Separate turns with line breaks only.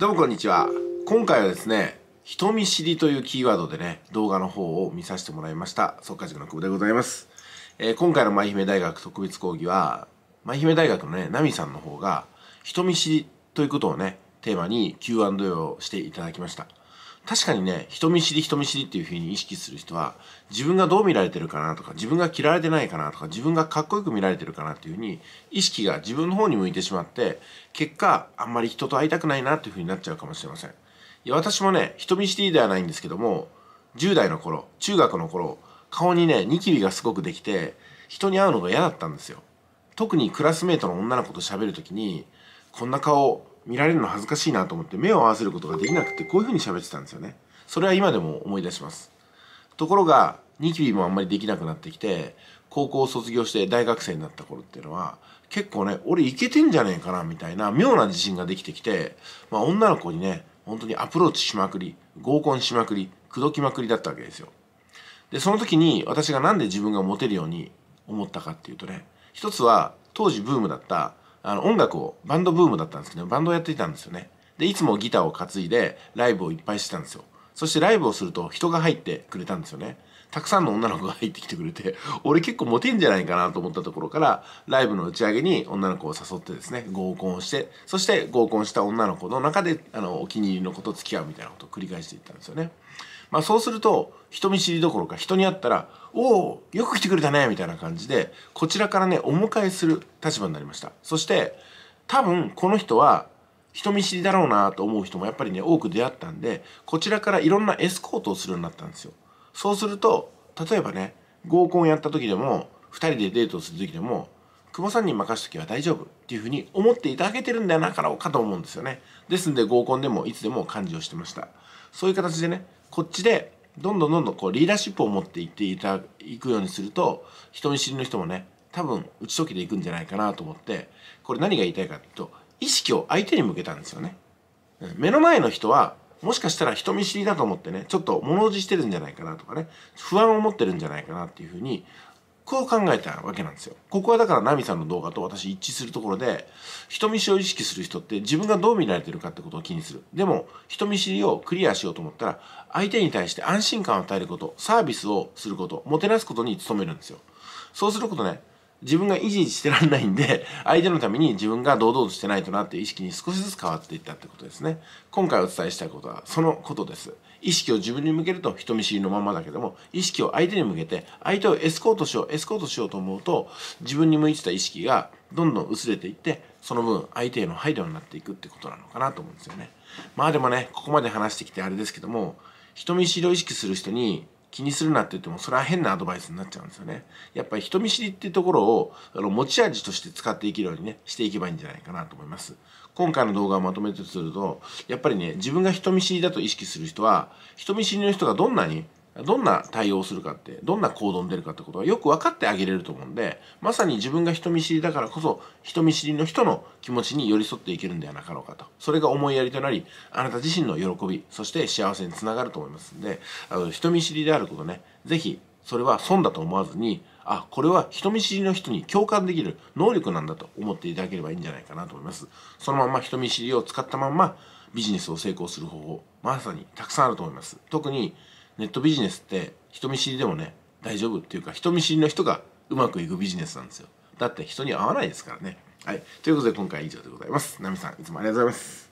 どうもこんにちは今回はですね人見知りというキーワードでね動画の方を見させてもらいました速稼塾の久保でございます、えー、今回の舞姫大学特別講義は舞姫大学のねナミさんの方が人見知りということをねテーマに Q&A をしていただきました確かにね、人見知り人見知りっていうふうに意識する人は、自分がどう見られてるかなとか、自分が嫌われてないかなとか、自分がかっこよく見られてるかなっていうふうに、意識が自分の方に向いてしまって、結果、あんまり人と会いたくないなっていうふうになっちゃうかもしれません。いや、私もね、人見知りではないんですけども、10代の頃、中学の頃、顔にね、ニキビがすごくできて、人に会うのが嫌だったんですよ。特にクラスメートの女の子と喋るときに、こんな顔、見られるの恥ずかしいなと思って目を合わせることができなくてこういうふうに喋ってたんですよねそれは今でも思い出しますところがニキビもあんまりできなくなってきて高校を卒業して大学生になった頃っていうのは結構ね俺いけてんじゃねえかなみたいな妙な自信ができてきて、まあ、女の子にね本当にアプローチしまくり合コンしまくり口説きまくりだったわけですよでその時に私が何で自分がモテるように思ったかっていうとね一つは当時ブームだったあの音楽をバンドブームだったんですけどバンドをやっていたんですよねでいつもギターを担いでライブをいっぱいしてたんですよそしてライブをすると人が入ってくれたんですよねたくさんの女の子が入ってきてくれて 俺結構モテんじゃないかなと思ったところからライブの打ち上げに女の子を誘ってですね合コンをしてそして合コンした女の子の中であのお気に入りの子と付き合うみたいなことを繰り返していったんですよねまあ、そうすると人見知りどころか人に会ったら「おおよく来てくれたね」みたいな感じでこちらからねお迎えする立場になりましたそして多分この人は人見知りだろうなと思う人もやっぱりね多く出会ったんでこちらからいろんなエスコートをするようになったんですよそうすると例えばね合コンやった時でも2人でデートをする時でも久保さんに任す時は大丈夫っていうふうに思っていただけてるんではなかろうかと思うんですよねですんで合コンでもいつでも感じをしてましたそういう形でねこっちでどんどんどんどんこうリーダーシップを持っていっていただくようにすると人見知りの人もね多分打ち解けていくんじゃないかなと思ってこれ何が言いたいかというと意識を相手に向けたんですよね。目の前の人はもしかしたら人見知りだと思ってねちょっと物おじしてるんじゃないかなとかね不安を持ってるんじゃないかなっていうふうにこう考えたわけなんですよ。ここはだからナミさんの動画と私一致するところで、人見知りを意識する人って自分がどう見られてるかってことを気にする。でも、人見知りをクリアしようと思ったら、相手に対して安心感を与えること、サービスをすること、もてなすことに努めるんですよ。そうすることね、自分が維持してらんないんで、相手のために自分が堂々としてないとなっていう意識に少しずつ変わっていったってことですね。今回お伝えしたいことは、そのことです。意識を自分に向けると人見知りのままだけども意識を相手に向けて相手をエスコートしようエスコートしようと思うと自分に向いてた意識がどんどん薄れていってその分相手への配慮になっていくってことなのかなと思うんですよね。まあでもねここまで話してきてあれですけども人見知りを意識する人に気にするなって言ってもそれは変なアドバイスになっちゃうんですよね。やっぱり人見知りっていうところをあの持ち味として使っていけるようにねしていけばいいんじゃないかなと思います。今回の動画をまとめてするとやっぱりね自分が人見知りだと意識する人は人見知りの人がどんなにどんな対応をするかってどんな行動に出るかってことはよく分かってあげれると思うんでまさに自分が人見知りだからこそ人見知りの人の気持ちに寄り添っていけるんではなかろうかとそれが思いやりとなりあなた自身の喜びそして幸せにつながると思いますんであの人見知りであることね是非それは損だと思わずにあこれは人見知りの人に共感できる能力なんだと思っていただければいいんじゃないかなと思いますそのまま人見知りを使ったままビジネスを成功する方法まさにたくさんあると思います特にネットビジネスって人見知りでもね大丈夫っていうか人見知りの人がうまくいくビジネスなんですよだって人に合わないですからねはいということで今回は以上でございますナミさんいつもありがとうございます